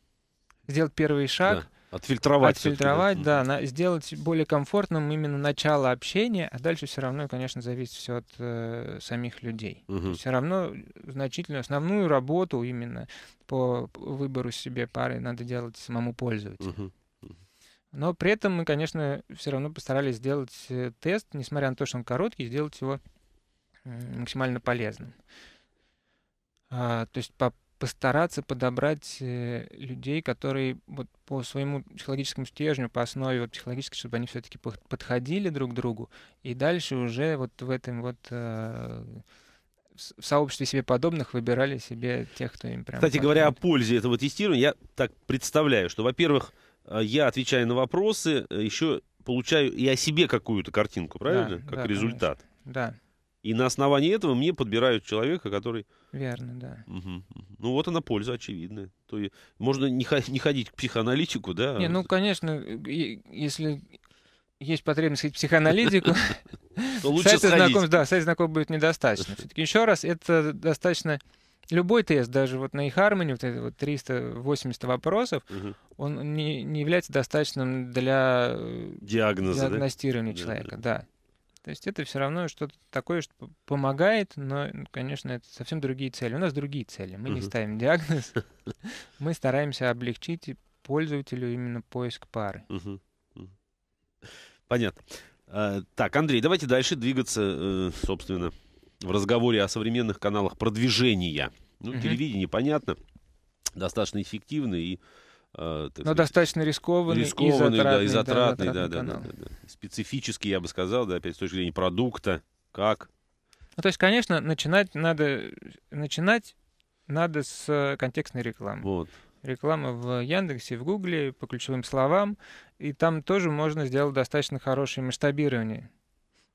сделать первый шаг. Да. Отфильтровать. Отфильтровать, да, да на, сделать более комфортным именно начало общения, а дальше все равно, конечно, зависит все от э, самих людей. Угу. Все равно значительную основную работу именно по выбору себе пары надо делать самому пользователю. Угу. Но при этом мы, конечно, все равно постарались сделать э, тест, несмотря на то, что он короткий, сделать его максимально полезным. А, то есть по постараться подобрать э, людей, которые вот по своему психологическому стержню, по основе вот психологической, чтобы они все-таки подходили друг к другу, и дальше уже вот в этом вот а, в сообществе себе подобных выбирали себе тех, кто им прям... Кстати подходит. говоря, о пользе этого тестирования, я так представляю, что, во-первых, а, я отвечаю на вопросы, э, еще получаю и о себе какую-то картинку, правильно? Да, как да, результат. Конечно. Да. И на основании этого мне подбирают человека, который... Верно, да. Угу. Ну вот она польза очевидная. То есть можно не, ходить к психоаналитику, да? Не, ну конечно, если есть потребность ходить к психоаналитику, то лучше сходить. Да, сайт знаком будет недостаточно. Все-таки еще раз, это достаточно... Любой тест, даже вот на eHarmony, вот это вот 380 вопросов, угу. он не, не является достаточным для э, диагноза, диагностирования да? человека, да. да. То есть это все равно что-то такое, что помогает, но, конечно, это совсем другие цели. У нас другие цели. Мы не ставим диагноз, мы стараемся облегчить пользователю именно поиск пары. Понятно. А, так, Андрей, давайте дальше двигаться, э, собственно, в разговоре о современных каналах продвижения. Ну, телевидение, понятно, достаточно эффективно и Э, Но сказать, достаточно рискованный, рискованный и затратный, да, и затратный, да, затратный да, да, да, да, да. Специфический, я бы сказал, да, опять с точки зрения продукта, как. Ну, то есть, конечно, начинать надо, начинать надо с контекстной рекламы. Вот реклама в Яндексе, в Гугле по ключевым словам, и там тоже можно сделать достаточно хорошее масштабирование.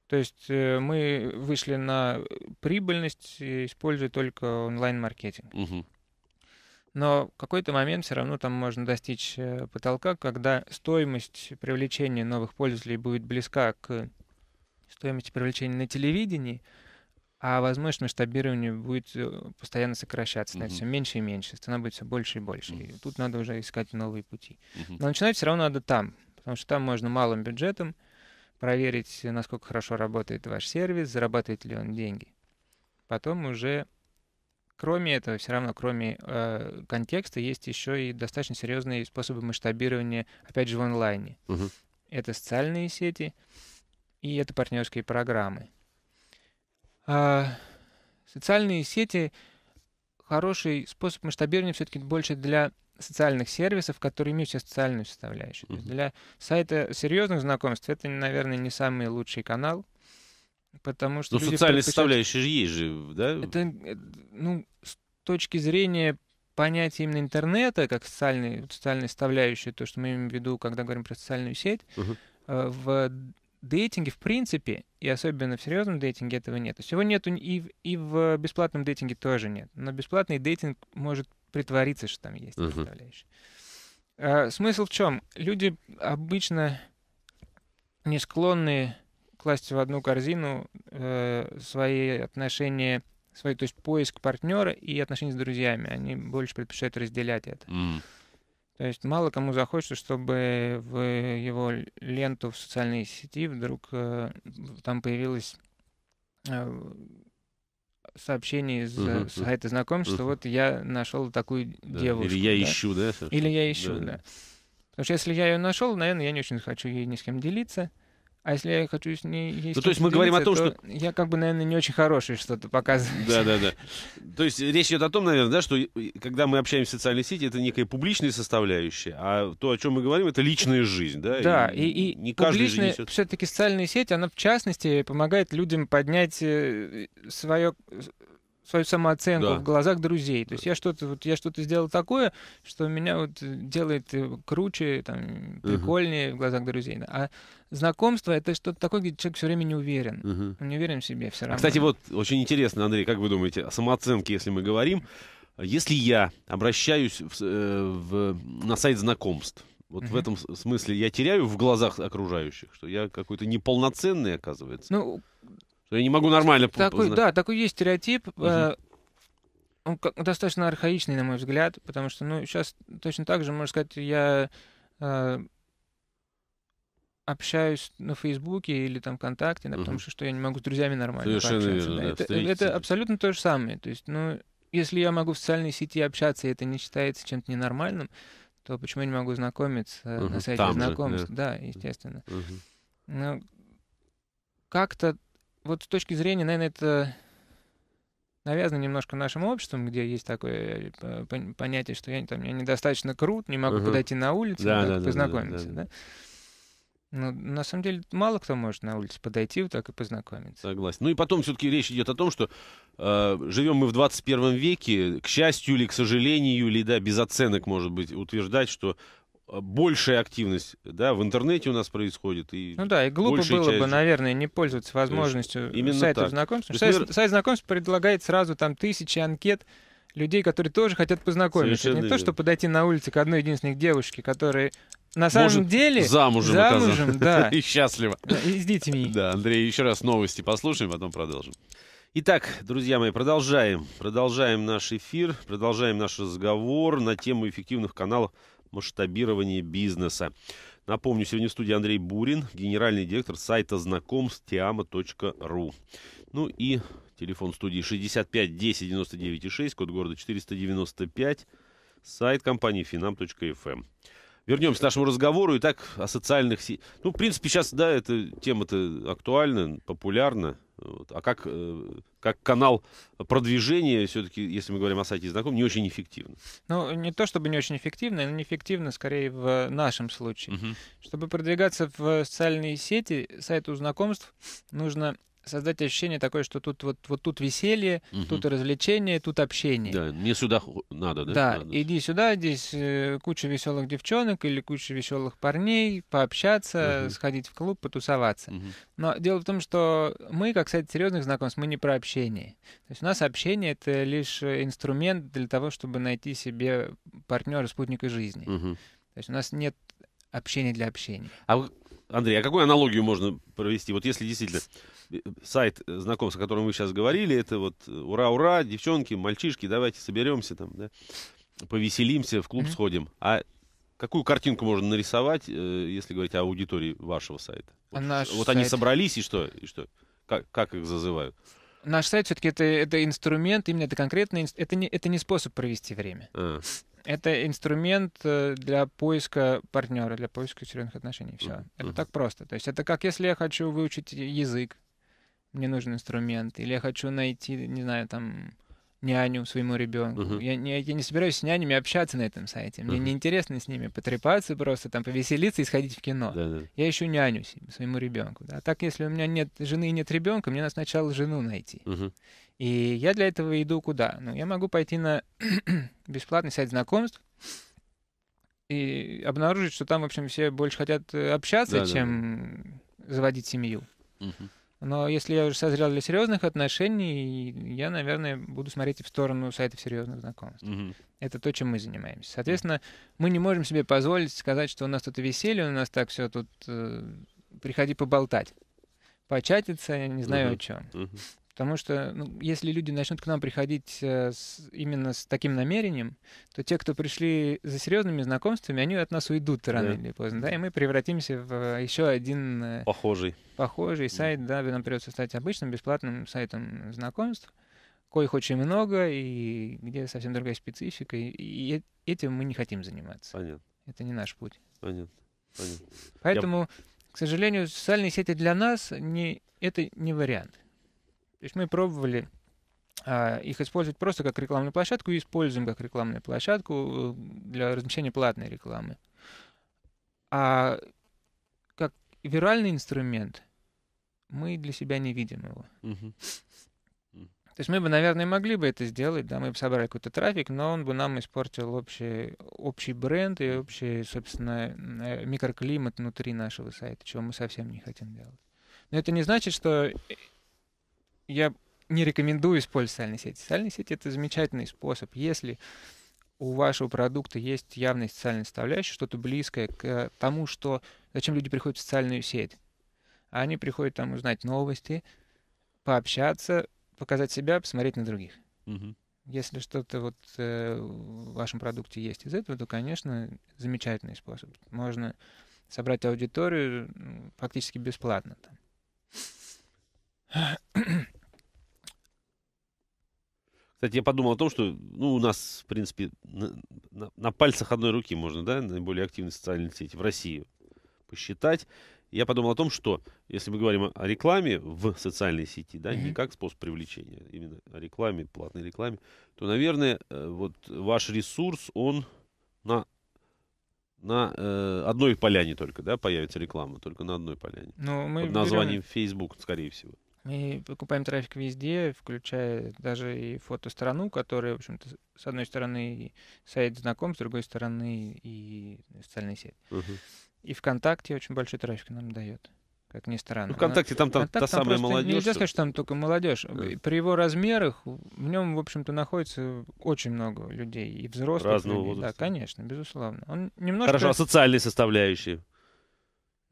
То есть э, мы вышли на прибыльность, используя только онлайн-маркетинг. Угу но в какой-то момент все равно там можно достичь э, потолка, когда стоимость привлечения новых пользователей будет близка к стоимости привлечения на телевидении, а возможность масштабирования будет э, постоянно сокращаться, станет mm-hmm. все меньше и меньше, цена будет все больше и больше. Mm-hmm. И тут надо уже искать новые пути. Mm-hmm. Но начинать все равно надо там, потому что там можно малым бюджетом проверить, насколько хорошо работает ваш сервис, зарабатывает ли он деньги. Потом уже Кроме этого, все равно, кроме э, контекста, есть еще и достаточно серьезные способы масштабирования, опять же, в онлайне. Угу. Это социальные сети и это партнерские программы. Э, социальные сети хороший способ масштабирования все-таки больше для социальных сервисов, которые имеют все социальную составляющую. Mm-hmm. Для сайта серьезных знакомств это, наверное, не самый лучший канал. Потому что... Ну, социальная составляющая же есть же, да? Это, э, ну, с точки зрения понятия именно интернета как социальной, социальной составляющей, то, что мы имеем в виду, когда говорим про социальную сеть, uh-huh. в дейтинге в принципе, и особенно в серьезном дейтинге этого нет. То есть его и, и в бесплатном дейтинге тоже нет. Но бесплатный дейтинг может притвориться, что там есть uh-huh. составляющая. Э, смысл в чем? Люди обычно не склонны класть в одну корзину э, свои отношения, свой, то есть поиск партнера и отношения с друзьями. Они больше предпочитают разделять это. Mm. То есть мало кому захочется, чтобы в его ленту в социальной сети вдруг э, там появилось э, сообщение из uh-huh, сайта знакомств, что вот я нашел такую да. девушку. Или я да? ищу, да? Или я ищу, да. да. Потому что если я ее нашел, наверное, я не очень хочу ей ни с кем делиться. А если я хочу с ней есть... Ну, то есть мы говорим о том, то что... Я как бы, наверное, не очень хороший что-то показываю. Да-да-да. То есть речь идет о том, наверное, да, что когда мы общаемся в социальной сети, это некая публичная составляющая, а то, о чем мы говорим, это личная жизнь, да? Да, и, и, и не публичная, несет... все-таки социальная сеть, она в частности помогает людям поднять э, свое свою самооценку да. в глазах друзей. То да. есть я что-то вот я что-то сделал такое, что меня вот э, делает э, круче, там прикольнее uh в глазах друзей. А знакомство это что-то такое, где человек все время не уверен, uh не уверен в себе все а, равно. А, кстати, вот очень интересно, Андрей, как вы думаете, о самооценке, если мы говорим, если я обращаюсь в, э, в, на сайт знакомств, вот mm-hmm. в этом смысле я теряю в глазах окружающих, что я какой-то неполноценный, оказывается. Ну, что я не могу нормально такой, Да, такой есть стереотип. Э, он достаточно архаичный, на мой взгляд, потому что, ну, сейчас точно так же, можно сказать, я э, общаюсь на Фейсбуке или там ВКонтакте, да, угу. потому что, что я не могу с друзьями нормально Совершенно верно, да. Да. Это, это абсолютно то же самое. То есть, ну, если я могу в социальной сети общаться, и это не считается чем-то ненормальным, то почему я не могу знакомиться угу, на сайте знакомств? Же, да. да, естественно. Угу. Ну, как-то вот с точки зрения, наверное, это навязано немножко нашим обществом, где есть такое э, понятие, что я, там, я недостаточно крут, не могу угу. подойти на улицу, да, ну, да, познакомиться. Да, да, да. Да? Ну, на самом деле, мало кто может на улице подойти вот так и познакомиться. Согласен. Ну и потом все-таки речь идет о том, что э, живем мы в 21 веке, к счастью или к сожалению, или да, без оценок, может быть, утверждать, что Э, большая активность, да, в интернете у нас происходит. И ну да, и глупо было бы, наверное, не пользоваться возможностью Именно сайтов так. знакомств. Есть, сайт, сайт знакомств предлагает сразу там тысячи анкет людей, которые тоже хотят познакомиться. Совершенно не верно. то, что подойти на улице к одной единственной девушке, которая на самом Может, деле замужем, замужем да. и счастлива. И с детьми. Да, Андрей, еще раз новости послушаем, потом продолжим. Итак, друзья мои, продолжаем. Продолжаем наш эфир, продолжаем наш разговор на тему эффективных каналов масштабирования бизнеса. Напомню, сегодня в студии Андрей Бурин, генеральный директор сайта знакомств tiama.ru. Ну и телефон студии 65 10 99 6, код города 495, сайт компании finam.fm. Эм. Вернемся к нашему разговору. Итак, о социальных сетях. Ну, в принципе, сейчас, да, эта тема-то актуальна, популярна. Вот. А как, э, как канал продвижения, все-таки, если мы говорим о сайте знаком, не очень эффективно? Ну, не то чтобы не очень эффективно, но неэффективно скорее в нашем случае. Угу. Чтобы продвигаться в социальные сети, сайту знакомств, нужно создать ощущение такое, что тут вот, вот тут веселье, угу. тут развлечение, тут общение. Да, мне сюда надо, да? Да, надо. иди сюда, здесь э, куча веселых девчонок или куча веселых парней, пообщаться, угу. сходить в клуб, потусоваться. Угу. Но дело в том, что мы, как сайт серьезных знакомств, мы не про общение. То есть у нас общение это лишь э, инструмент для того, чтобы найти себе партнера, спутника жизни. Угу. То есть у нас нет общения для общения. А вы Андрей, а какую аналогию можно провести? Вот если действительно э, сайт э, знакомств, о котором вы сейчас говорили, это вот э, ура-ура, девчонки, мальчишки, давайте соберемся там, да, повеселимся, в клуб mm-hmm. сходим. А какую картинку можно нарисовать, если говорить о аудитории вашего сайта? Вот, а Наш вот сайт... они собрались и что? И что? Как, как их зазывают? Наш сайт все-таки это, это инструмент, именно это конкретный, это не, это не способ провести время. А это инструмент э, для поиска партнера, для поиска серьезных отношений. Все. Mm-hmm. Это так просто. То есть это как если я хочу выучить язык, мне нужен инструмент, или я хочу найти, не знаю, там няню своему ребенку. Uh-huh. Я, не, я не собираюсь с нянями общаться на этом сайте. Мне uh-huh. неинтересно с ними потрепаться просто, там, повеселиться и сходить в кино. Да-да. Я ищу няню себе, своему ребенку. Да? А так, если у меня нет жены и нет ребенка, мне надо сначала жену найти. Uh-huh. И я для этого иду куда? Ну, я могу пойти на бесплатный сайт знакомств и обнаружить, что там, в общем, все больше хотят э, общаться, да, чем да. заводить семью. Угу. Но если я уже созрел для серьезных отношений, я, наверное, буду смотреть в сторону сайтов серьезных знакомств. Угу. Это то, чем мы занимаемся. Соответственно, мы не можем себе позволить сказать, что у нас тут веселье, у нас так все тут э, приходи поболтать, початиться, не знаю угу. о чем. Угу. Потому что ну, если люди начнут к нам приходить э, с, именно с таким намерением, то те, кто пришли за серьезными знакомствами, они от нас уйдут рано yeah. или поздно, да, и мы превратимся в э, еще один э, похожий, похожий сайт, да, нам придется стать обычным бесплатным сайтом знакомств, коих очень много, и где совсем другая специфика, и, и этим мы не хотим заниматься. Понятно. Это не наш путь. Понятно. Понятно. Поэтому, Я... к сожалению, социальные сети для нас не, это не вариант. То есть мы пробовали а, их использовать просто как рекламную площадку и используем как рекламную площадку э, для размещения платной рекламы. А как виральный инструмент мы для себя не видим его. То есть мы бы, наверное, могли бы это сделать, да, мы бы собрали какой-то трафик, но он бы нам испортил общий, общий бренд и общий, собственно, э, микроклимат внутри нашего сайта, чего мы совсем не хотим делать. Но это не значит, что я не рекомендую использовать социальные сети. Социальные сети — это замечательный способ. Если у вашего продукта есть явная социальная составляющая, что-то близкое к тому, что зачем люди приходят в социальную сеть. Они приходят там узнать новости, пообщаться, показать себя, посмотреть на других. Угу. Если что-то вот э, в вашем продукте есть из этого, то, конечно, замечательный способ. Можно собрать аудиторию фактически бесплатно там. Кстати, я подумал о том, что ну, у нас, в принципе, на, на, на пальцах одной руки можно, да, наиболее активные социальные сети в России посчитать. Я подумал о том, что если мы говорим о рекламе в социальной сети, да, mm-hmm. не как способ привлечения, а именно о рекламе, платной рекламе, то, наверное, э, вот ваш ресурс, он на на э, одной поляне только, да, появится реклама, только на одной поляне. Ну, мы под названием берем... Facebook, скорее всего. Мы покупаем трафик везде, включая даже и фотосторону, которая, в общем-то, с одной стороны сайт знаком, с другой стороны и социальная сеть. Угу. И ВКонтакте очень большой трафик нам дает как ни странно. Ну, ВКонтакте там, там Контакт, та там молодежь. Нельзя сказать, что там только молодежь. Yeah. При его размерах в нем, в общем-то, находится очень много людей. И взрослых. Разного людей. возраста. Да, конечно, безусловно. Он немножко... Хорошо, а социальные составляющие?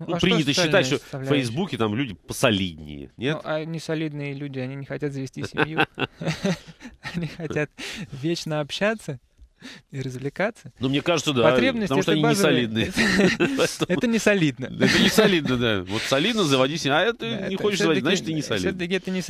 Ну, ну, а принято что считать, что в Фейсбуке там люди посолиднее, нет? Ну, а не солидные люди, они не хотят завести семью. Они хотят вечно общаться и развлекаться. Ну, мне кажется, да. Потребность потому что они базовые... не солидные. Это не солидно. Это не солидно, да. Вот солидно заводи себя, а это не хочешь заводить, значит, ты не солидно.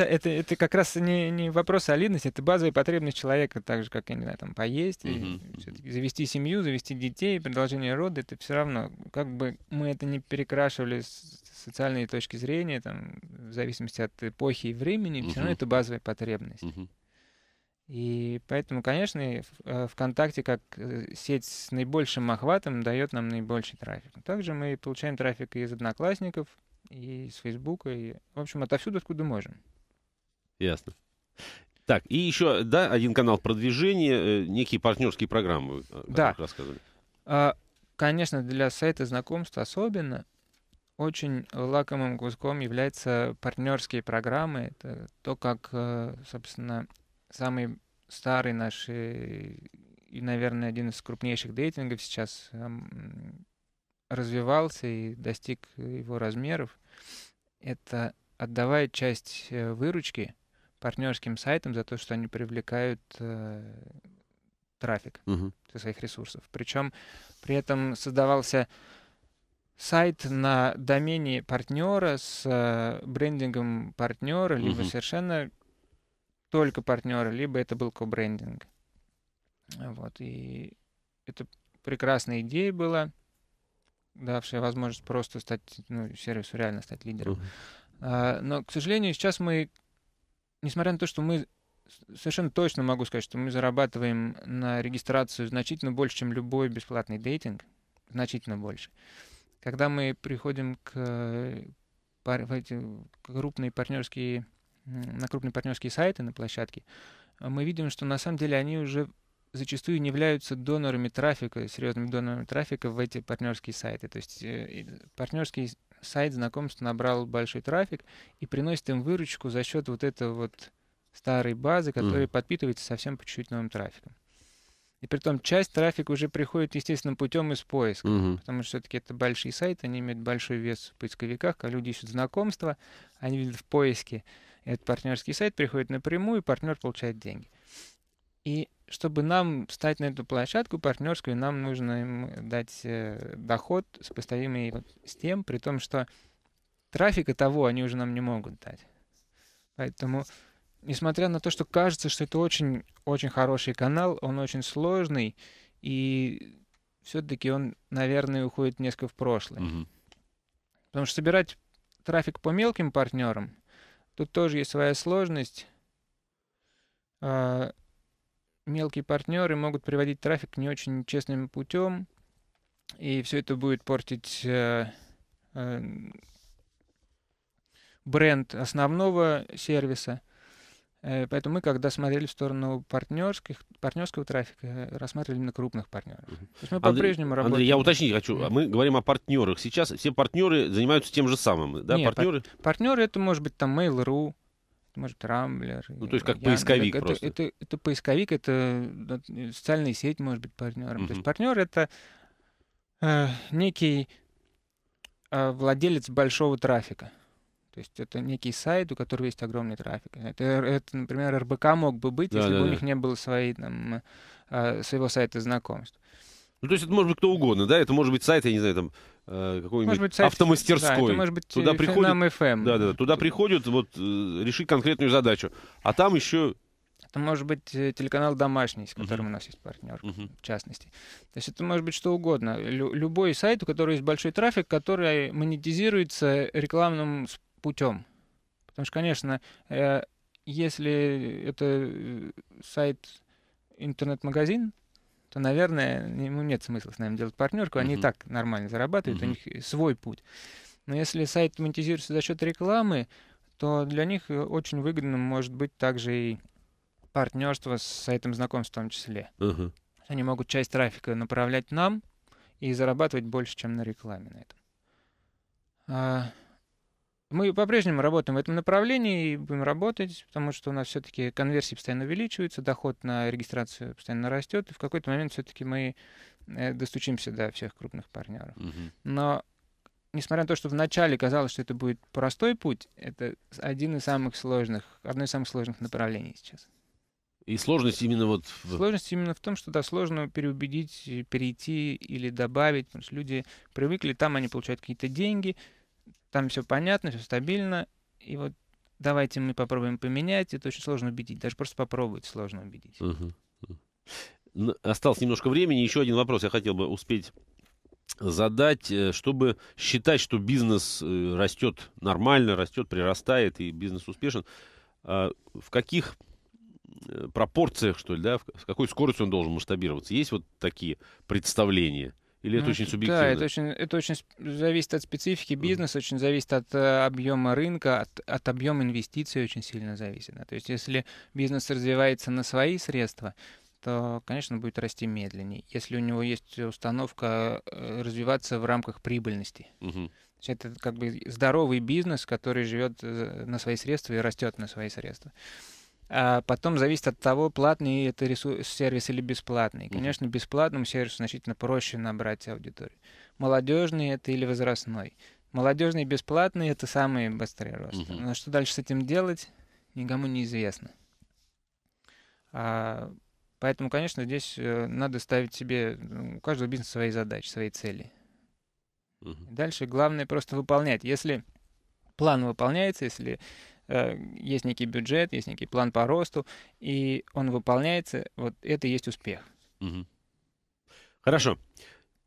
Это как раз не вопрос солидности, это базовая потребность человека, так же, как, я не знаю, там, поесть, завести семью, завести детей, продолжение рода, это все равно, как бы мы это не перекрашивали с социальной точки зрения, там, в зависимости от эпохи и времени, все равно это базовая потребность. И поэтому, конечно, э, ВКонтакте как э, сеть с наибольшим охватом дает нам наибольший трафик. Также мы получаем трафик из Одноклассников, и из Фейсбука, и, в общем, отовсюду, откуда можем. Ясно. Так, и еще, да, один канал продвижения, э, некие партнерские программы, да. рассказывали. А, конечно, для сайта знакомств особенно очень лакомым куском являются партнерские программы. Это то, как, собственно, самый старый наш и, э, и, наверное, один из крупнейших дейтингов сейчас эм, развивался и достиг его размеров. Это отдавая часть э, выручки партнерским сайтам за то, что они привлекают э, трафик угу. со своих ресурсов. Причем при этом создавался сайт на домене партнера с э, брендингом партнера, угу. либо совершенно только партнеры, либо это был кобрендинг. Вот, и это прекрасная идея была, давшая возможность просто стать, ну, сервису реально стать лидером. Uh-huh. А, но, к сожалению, сейчас мы, несмотря на то, что мы совершенно точно могу сказать, что мы зарабатываем на регистрацию значительно больше, чем любой бесплатный дейтинг, значительно больше. Когда мы приходим к, э, в эти крупные партнерские на крупные партнерские сайты, на площадки, а мы видим, что на самом деле они уже зачастую не являются донорами трафика, серьезными донорами трафика в эти партнерские сайты. То есть э, партнерский сайт знакомств набрал большой трафик и приносит им выручку за счет вот этой вот старой базы, которая mm. подпитывается совсем по чуть-чуть новым трафиком. И при том часть трафика уже приходит естественным путем из поиска, угу. Uh потому что все-таки это большие сайты, они имеют большой вес в поисковиках, когда люди ищут знакомства, они видят в поиске этот партнерский сайт приходит напрямую, и партнер получает деньги. И чтобы нам встать на эту площадку партнерскую, нам нужно им дать э, доход, сопоставимый вот с тем, при том, что трафика того они уже нам не могут дать. Поэтому, несмотря на то, что кажется, что это очень-очень хороший канал, он очень сложный, и все-таки он, наверное, уходит несколько в прошлое. Угу. Потому что собирать трафик по мелким партнерам Тут тоже есть своя сложность. А, мелкие партнеры могут приводить трафик не очень честным путем, и все это будет портить э, э, бренд основного сервиса – Э, поэтому мы, когда смотрели в сторону партнерских, партнерского трафика, э, рассматривали именно крупных партнеров. То есть мы по-прежнему работаем. Андрей, я уточнить хочу. Мы говорим о партнерах. Сейчас все партнеры занимаются тем же самым, да? Нет, партнеры? Пар- партнеры это может быть там Mail.ru, может, Рамблер. Ну, то есть как Яндекс. поисковик это, просто. Это, это, это поисковик, это социальная сеть может быть партнером. uh То есть партнер — это э, некий э, владелец большого трафика. То есть это некий сайт, у которого есть огромный трафик. Это, это например, РБК мог бы быть, да, если да, бы да. у них не было своей, там, а, своего сайта знакомств. Ну, то есть это может быть кто угодно, да? Это может быть сайт, я не знаю, там, э, какой-нибудь автомастерской. Да, может быть э, туда приходят, FM. Эм. Да, да, туда приходят вот э, решить конкретную задачу. А там еще это может быть телеканал «Домашний», с которым uh-huh. у нас есть партнер, uh-huh. в частности. То есть это может быть что угодно. Лю- любой сайт, у которого есть большой трафик, который монетизируется рекламным путем. Потому что, конечно, э, если это э, сайт интернет-магазин, то, наверное, ему ну, нет смысла с нами делать партнерку. Они uh-huh. и так нормально зарабатывают, uh-huh. у них свой путь. Но если сайт монетизируется за счет рекламы, то для них э, очень выгодным может быть также и партнерство с сайтом знакомств в том числе. Uh-huh. Они могут часть трафика направлять нам и зарабатывать больше, чем на рекламе на этом. А, мы по-прежнему работаем в этом направлении и будем работать, потому что у нас все-таки конверсии постоянно увеличиваются, доход на регистрацию постоянно растет, и в какой-то момент все-таки мы э, достучимся до всех крупных партнеров. Угу. Но несмотря на то, что вначале казалось, что это будет простой путь, это один из самых сложных, одно из самых сложных направлений сейчас. И сложность именно вот... В... Сложность именно в том, что, да, сложно переубедить, перейти или добавить, потому что люди привыкли, там они получают какие-то деньги, там все понятно, все стабильно, и вот давайте мы попробуем поменять, это очень сложно убедить, даже просто попробовать сложно убедить. Угу. Осталось немножко времени, еще один вопрос я хотел бы успеть задать, э, чтобы считать, что бизнес э, растет нормально, растет, прирастает и бизнес успешен, а в каких э, пропорциях, что ли, да, с какой скоростью он должен масштабироваться? Есть вот такие представления? Или это ну, очень субъективно? Да, это очень, это очень зависит от специфики бизнеса, mm. очень зависит от э, объема рынка, от, от объема инвестиций очень сильно зависит. Да. То есть если бизнес развивается на свои средства, то, конечно, будет расти медленнее. Если у него есть установка э, развиваться в рамках прибыльности. Mm-hmm. То есть это как бы здоровый бизнес, который живет э, на свои средства и растет на свои средства а потом зависит от того, платный это ресурс, сервис или бесплатный. И, конечно, бесплатному сервису значительно проще набрать аудиторию. Молодежный это или возрастной. Молодежный и бесплатный это самый быстрый рост. Угу. Но а что дальше с этим делать, никому не известно. А, поэтому, конечно, здесь э, надо ставить себе у каждого бизнеса свои задачи, свои цели. Угу. Дальше главное просто выполнять. Если план выполняется, если Э, есть некий бюджет, есть некий план по росту, и он выполняется, вот это и есть успех. Угу. Хорошо.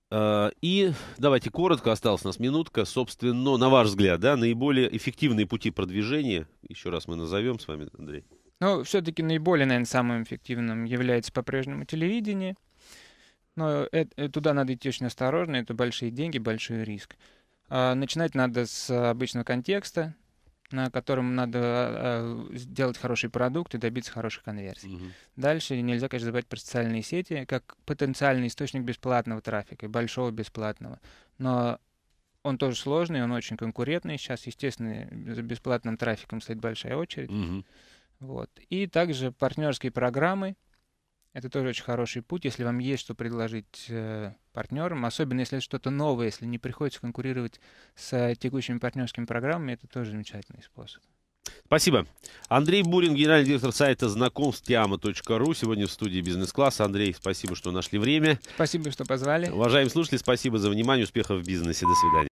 Э, и давайте коротко, осталась у нас минутка, собственно, на ваш взгляд, да, наиболее эффективные пути продвижения, еще раз мы назовем с вами, Андрей. Ну, все-таки наиболее, наверное, самым эффективным является по-прежнему телевидение, но это, э, туда надо идти очень осторожно, это большие деньги, большой риск. А, начинать надо с обычного контекста, на котором надо э, сделать хороший продукт и добиться хороших конверсий. Угу. Дальше нельзя, конечно, забывать про социальные сети как потенциальный источник бесплатного трафика, большого бесплатного. Но он тоже сложный, он очень конкурентный. Сейчас, естественно, за бесплатным трафиком стоит большая очередь. Угу. Вот. И также партнерские программы, это тоже очень хороший путь, если вам есть что предложить э, партнерам, особенно если это что-то новое, если не приходится конкурировать с текущими партнерскими программами, это тоже замечательный способ. Спасибо. Андрей Бурин, генеральный директор сайта знакомстиама.ру. Сегодня в студии бизнес-класс. Андрей, спасибо, что нашли время. Спасибо, что позвали. Уважаемые слушатели, спасибо за внимание. Успехов в бизнесе. До свидания.